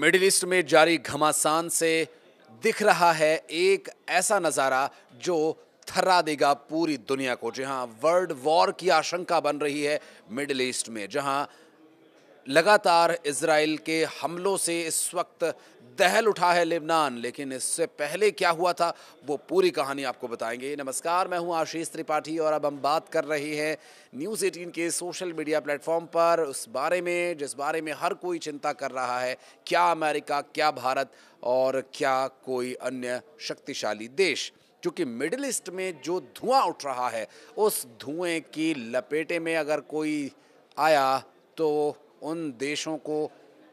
middle east में जारी घमासान से दिख रहा है एक ऐसा नज़ारा जो थर्रा देगा पूरी दुनिया को जहां वर्ल्ड वॉर की आशंका बन रही है मिडिल ईस्ट में जहां लगातार इसराइल के हमलों से इस वक्त दहल उठा है लेबनान लेकिन इससे पहले क्या हुआ था वो पूरी कहानी आपको बताएंगे नमस्कार मैं हूं आशीष त्रिपाठी और अब हम बात कर रहे हैं न्यूज़ एटीन के सोशल मीडिया प्लेटफॉर्म पर उस बारे में जिस बारे में हर कोई चिंता कर रहा है क्या अमेरिका क्या भारत और क्या कोई अन्य शक्तिशाली देश क्योंकि मिडिल ईस्ट में जो धुआं उठ रहा है उस धुएँ की लपेटे में अगर कोई आया तो उन देशों को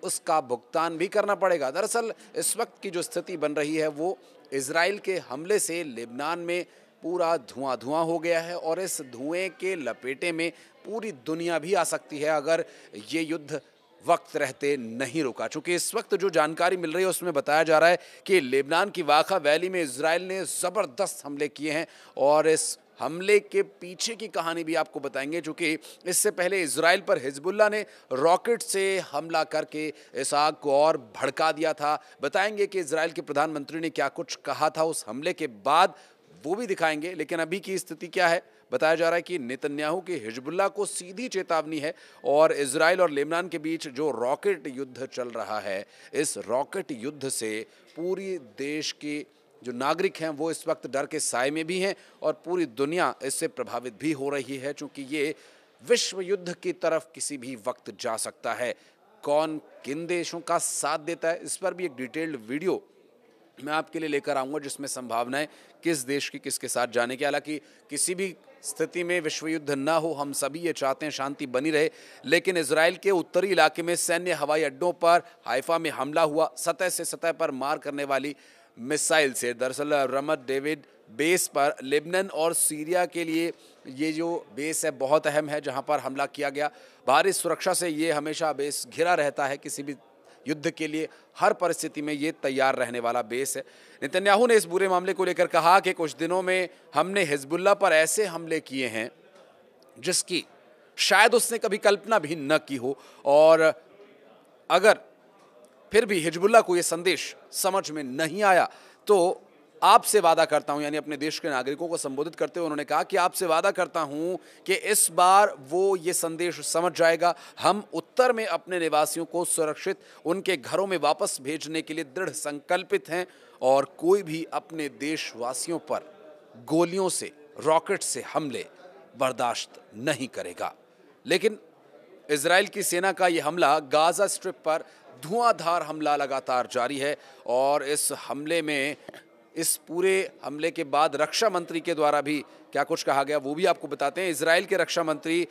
उसका भुगतान भी करना पड़ेगा दरअसल इस वक्त की जो स्थिति बन रही है वो इसराइल के हमले से लेबनान में पूरा धुआं धुआं हो गया है और इस धुएं के लपेटे में पूरी दुनिया भी आ सकती है अगर ये युद्ध वक्त रहते नहीं रुका चूंकि इस वक्त जो जानकारी मिल रही है उसमें बताया जा रहा है कि लेबनान की वाखा वैली में इसराइल ने ज़बरदस्त हमले किए हैं और इस हमले के पीछे की कहानी भी आपको बताएंगे कि इससे पहले इसराइल पर हिजबुल्ला ने रॉकेट से हमला करके इस आग को और भड़का दिया था बताएंगे कि इसराइल के प्रधानमंत्री ने क्या कुछ कहा था उस हमले के बाद वो भी दिखाएंगे लेकिन अभी की स्थिति क्या है बताया जा रहा है कि नेतन्याहू के हिजबुल्ला को सीधी चेतावनी है और इसराइल और लेबनान के बीच जो रॉकेट युद्ध चल रहा है इस रॉकेट युद्ध से पूरी देश की जो नागरिक हैं वो इस वक्त डर के साय में भी हैं और पूरी दुनिया इससे प्रभावित भी हो रही है चूँकि ये विश्व युद्ध की तरफ किसी भी वक्त जा सकता है कौन किन देशों का साथ देता है इस पर भी एक डिटेल्ड वीडियो मैं आपके लिए लेकर आऊँगा जिसमें संभावनाएं किस देश की किसके साथ जाने की हालांकि किसी भी स्थिति में विश्व युद्ध ना हो हम सभी ये चाहते हैं शांति बनी रहे लेकिन इसराइल के उत्तरी इलाके में सैन्य हवाई अड्डों पर हाइफा में हमला हुआ सतह से सतह पर मार करने वाली मिसाइल से दरअसल रमत डेविड बेस पर लेबनन और सीरिया के लिए ये जो बेस है बहुत अहम है जहां पर हमला किया गया भारी सुरक्षा से ये हमेशा बेस घिरा रहता है किसी भी युद्ध के लिए हर परिस्थिति में ये तैयार रहने वाला बेस है नितन्याहू ने इस बुरे मामले को लेकर कहा कि कुछ दिनों में हमने हिजबुल्ला पर ऐसे हमले किए हैं जिसकी शायद उसने कभी कल्पना भी न की हो और अगर फिर भी हिजबुल्ला को ये संदेश समझ में नहीं आया तो आपसे वादा करता हूं यानी अपने देश के नागरिकों को संबोधित करते हुए उन्होंने कहा कि आपसे वादा करता हूं कि इस बार वो ये संदेश समझ जाएगा हम उत्तर में अपने निवासियों को सुरक्षित उनके घरों में वापस भेजने के लिए दृढ़ संकल्पित हैं और कोई भी अपने देशवासियों पर गोलियों से रॉकेट से हमले बर्दाश्त नहीं करेगा लेकिन इसराइल की सेना का ये हमला गाज़ा स्ट्रिप पर धुआंधार हमला लगातार जारी है और इस हमले में इस पूरे हमले के बाद रक्षा मंत्री के द्वारा भी क्या कुछ कहा गया वो भी आपको बताते हैं इसराइल के रक्षा मंत्री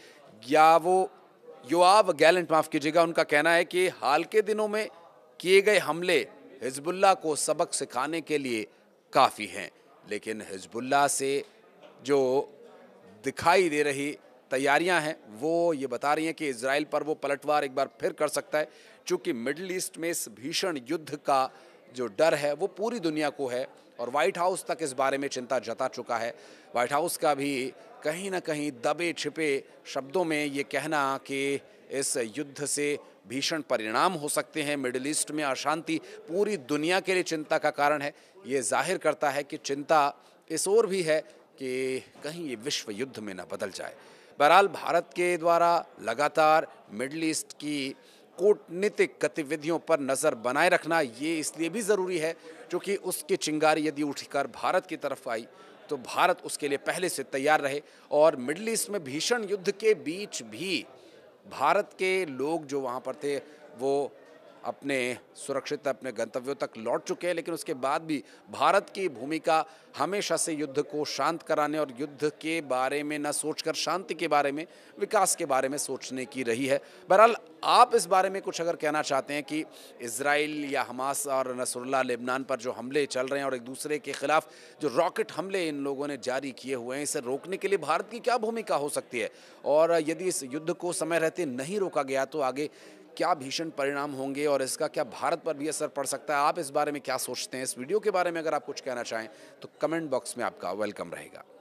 यावो योआव गैलेंट माफ़ कीजिएगा उनका कहना है कि हाल के दिनों में किए गए हमले हिजबुल्ला को सबक सिखाने के लिए काफ़ी हैं लेकिन हिजबुल्ला से जो दिखाई दे रही तैयारियां हैं वो ये बता रही हैं कि इसराइल पर वो पलटवार एक बार फिर कर सकता है चूँकि मिडल ईस्ट में इस भीषण युद्ध का जो डर है वो पूरी दुनिया को है और वाइट हाउस तक इस बारे में चिंता जता चुका है वाइट हाउस का भी कहीं ना कहीं दबे छिपे शब्दों में ये कहना कि इस युद्ध से भीषण परिणाम हो सकते हैं मिडिल ईस्ट में अशांति पूरी दुनिया के लिए चिंता का कारण है ये जाहिर करता है कि चिंता इस ओर भी है कि कहीं ये विश्व युद्ध में ना बदल जाए बहरहाल भारत के द्वारा लगातार मिडल ईस्ट की कूटनीतिक गतिविधियों पर नज़र बनाए रखना ये इसलिए भी ज़रूरी है क्योंकि उसकी चिंगारी यदि उठकर भारत की तरफ आई तो भारत उसके लिए पहले से तैयार रहे और मिडल ईस्ट में भीषण युद्ध के बीच भी भारत के लोग जो वहाँ पर थे वो अपने सुरक्षित अपने गंतव्यों तक लौट चुके हैं लेकिन उसके बाद भी भारत की भूमिका हमेशा से युद्ध को शांत कराने और युद्ध के बारे में न सोचकर शांति के बारे में विकास के बारे में सोचने की रही है बहरहाल आप इस बारे में कुछ अगर कहना चाहते हैं कि इसराइल या हमास और नसरुल्ला लेबनान पर जो हमले चल रहे हैं और एक दूसरे के खिलाफ जो रॉकेट हमले इन लोगों ने जारी किए हुए हैं इसे रोकने के लिए भारत की क्या भूमिका हो सकती है और यदि इस युद्ध को समय रहते नहीं रोका गया तो आगे क्या भीषण परिणाम होंगे और इसका क्या भारत पर भी असर पड़ सकता है आप इस बारे में क्या सोचते हैं इस वीडियो के बारे में अगर आप कुछ कहना चाहें तो कमेंट बॉक्स में आपका वेलकम रहेगा